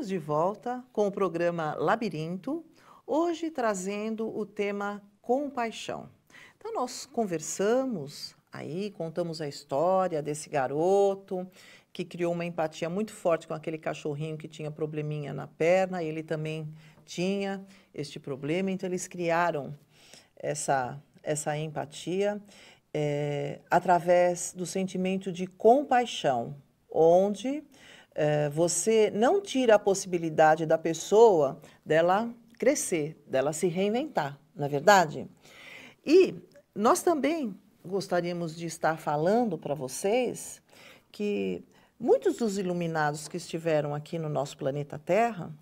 Estamos de volta com o programa Labirinto, hoje trazendo o tema compaixão. Então, nós conversamos aí, contamos a história desse garoto que criou uma empatia muito forte com aquele cachorrinho que tinha probleminha na perna, ele também tinha este problema, então eles criaram essa, essa empatia é, através do sentimento de compaixão, onde eh, você não tira a possibilidade da pessoa dela crescer, dela se reinventar, na é verdade? E nós também gostaríamos de estar falando para vocês que muitos dos iluminados que estiveram aqui no nosso planeta Terra,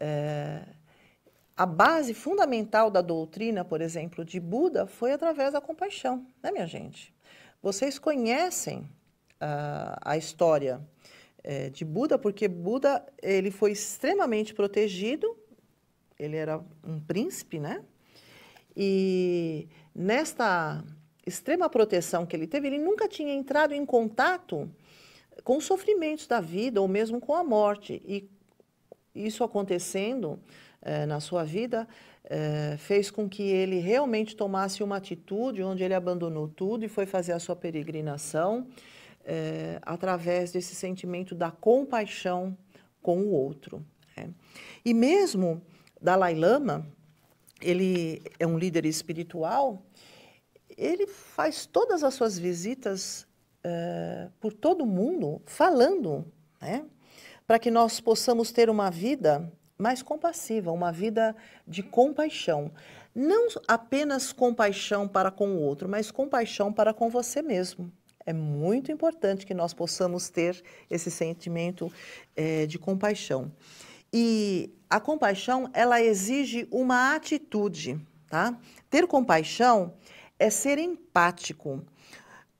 é, a base fundamental da doutrina, por exemplo, de Buda foi através da compaixão, né, minha gente? Vocês conhecem uh, a história é, de Buda, porque Buda ele foi extremamente protegido, ele era um príncipe, né? E nesta extrema proteção que ele teve, ele nunca tinha entrado em contato com os sofrimentos da vida ou mesmo com a morte. E isso acontecendo é, na sua vida é, fez com que ele realmente tomasse uma atitude onde ele abandonou tudo e foi fazer a sua peregrinação é, através desse sentimento da compaixão com o outro. Né? E mesmo Dalai Lama, ele é um líder espiritual, ele faz todas as suas visitas eh, por todo o mundo falando, né? Para que nós possamos ter uma vida mais compassiva, uma vida de compaixão. Não apenas compaixão para com o outro, mas compaixão para com você mesmo é muito importante que nós possamos ter esse sentimento é, de compaixão. E a compaixão, ela exige uma atitude, tá? Ter compaixão é ser empático,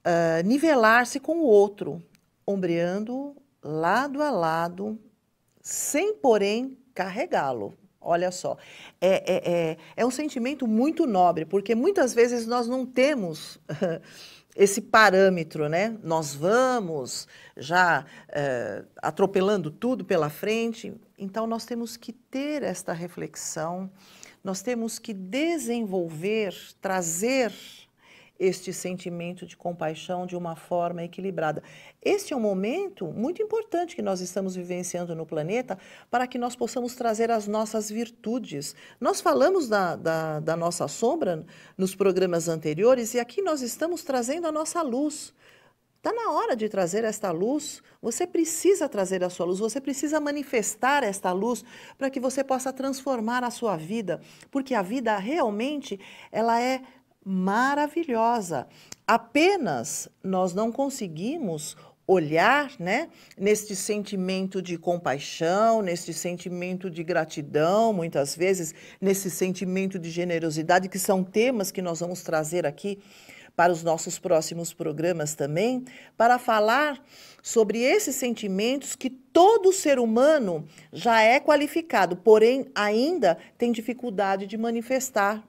uh, nivelar-se com o outro, ombreando lado a lado, sem, porém, carregá-lo. Olha só, é, é, é, é um sentimento muito nobre, porque muitas vezes nós não temos esse parâmetro, né? Nós vamos já é, atropelando tudo pela frente, então nós temos que ter esta reflexão, nós temos que desenvolver, trazer este sentimento de compaixão de uma forma equilibrada. Este é um momento muito importante que nós estamos vivenciando no planeta para que nós possamos trazer as nossas virtudes. Nós falamos da, da, da nossa sombra nos programas anteriores e aqui nós estamos trazendo a nossa luz. Está na hora de trazer esta luz. Você precisa trazer a sua luz, você precisa manifestar esta luz para que você possa transformar a sua vida, porque a vida realmente ela é maravilhosa. Apenas nós não conseguimos olhar, né, neste sentimento de compaixão, neste sentimento de gratidão, muitas vezes, nesse sentimento de generosidade, que são temas que nós vamos trazer aqui para os nossos próximos programas também, para falar sobre esses sentimentos que todo ser humano já é qualificado, porém ainda tem dificuldade de manifestar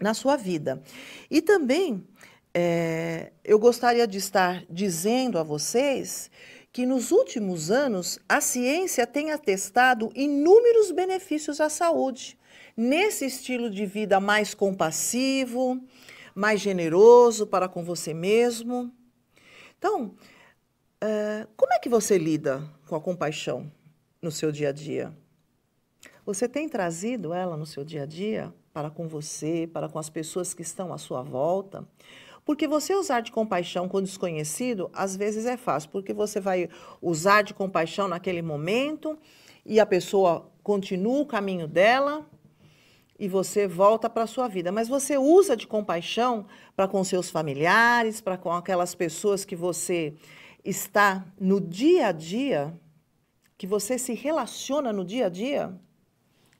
na sua vida. E também é, eu gostaria de estar dizendo a vocês que nos últimos anos a ciência tem atestado inúmeros benefícios à saúde. Nesse estilo de vida mais compassivo, mais generoso para com você mesmo. Então, é, como é que você lida com a compaixão no seu dia a dia? Você tem trazido ela no seu dia a dia para com você, para com as pessoas que estão à sua volta? Porque você usar de compaixão com o desconhecido, às vezes é fácil, porque você vai usar de compaixão naquele momento e a pessoa continua o caminho dela e você volta para a sua vida. Mas você usa de compaixão para com seus familiares, para com aquelas pessoas que você está no dia a dia, que você se relaciona no dia a dia?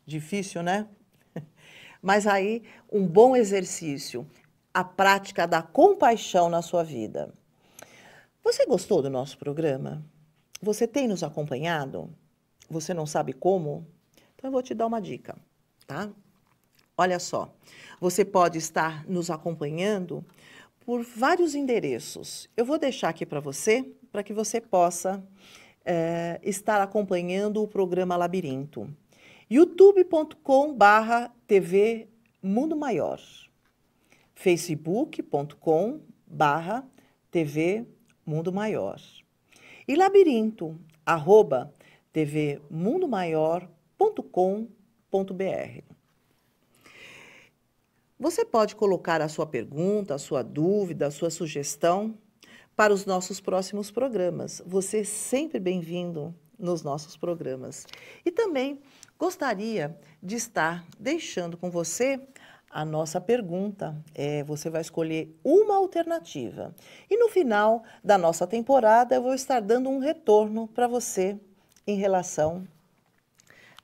Difícil, né? Mas aí, um bom exercício, a prática da compaixão na sua vida. Você gostou do nosso programa? Você tem nos acompanhado? Você não sabe como? Então eu vou te dar uma dica, tá? Olha só, você pode estar nos acompanhando por vários endereços. Eu vou deixar aqui para você, para que você possa é, estar acompanhando o programa Labirinto youtube.com/barra TV Mundo Maior, facebook.com/barra TV Mundo Maior e labirinto arroba tvmundomaior.com.br. Você pode colocar a sua pergunta, a sua dúvida, a sua sugestão para os nossos próximos programas. Você é sempre bem-vindo nos nossos programas. E também Gostaria de estar deixando com você a nossa pergunta. É, você vai escolher uma alternativa. E no final da nossa temporada, eu vou estar dando um retorno para você em relação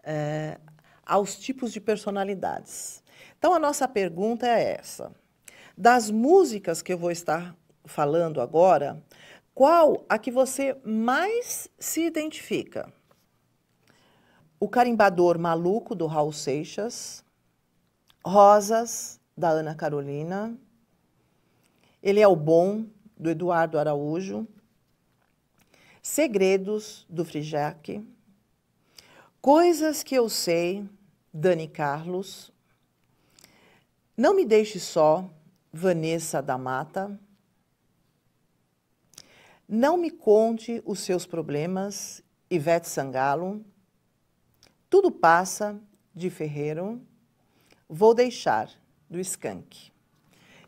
é, aos tipos de personalidades. Então, a nossa pergunta é essa. Das músicas que eu vou estar falando agora, qual a que você mais se identifica? O Carimbador Maluco, do Raul Seixas, Rosas, da Ana Carolina, Ele é o Bom, do Eduardo Araújo, Segredos, do Frijac, Coisas que Eu Sei, Dani Carlos, Não Me Deixe Só, Vanessa da Mata, Não Me Conte os Seus Problemas, Ivete Sangalo, tudo passa, de Ferreiro. Vou deixar, do Skank.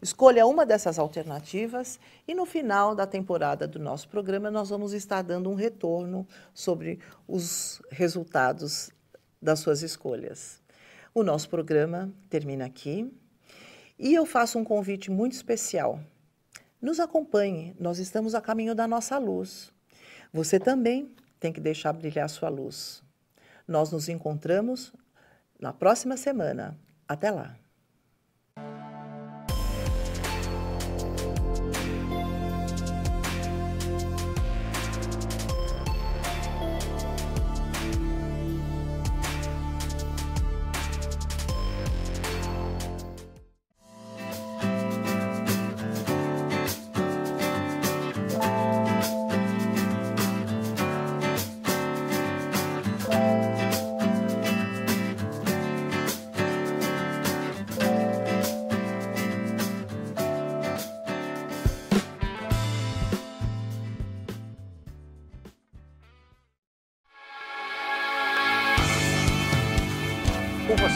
Escolha uma dessas alternativas e no final da temporada do nosso programa nós vamos estar dando um retorno sobre os resultados das suas escolhas. O nosso programa termina aqui e eu faço um convite muito especial. Nos acompanhe, nós estamos a caminho da nossa luz. Você também tem que deixar brilhar sua luz. Nós nos encontramos na próxima semana. Até lá!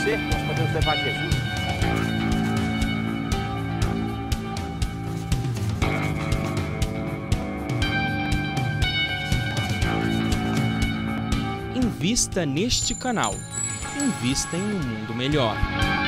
você, nós podemos levar Jesus. Invista neste canal. Invista em um mundo melhor.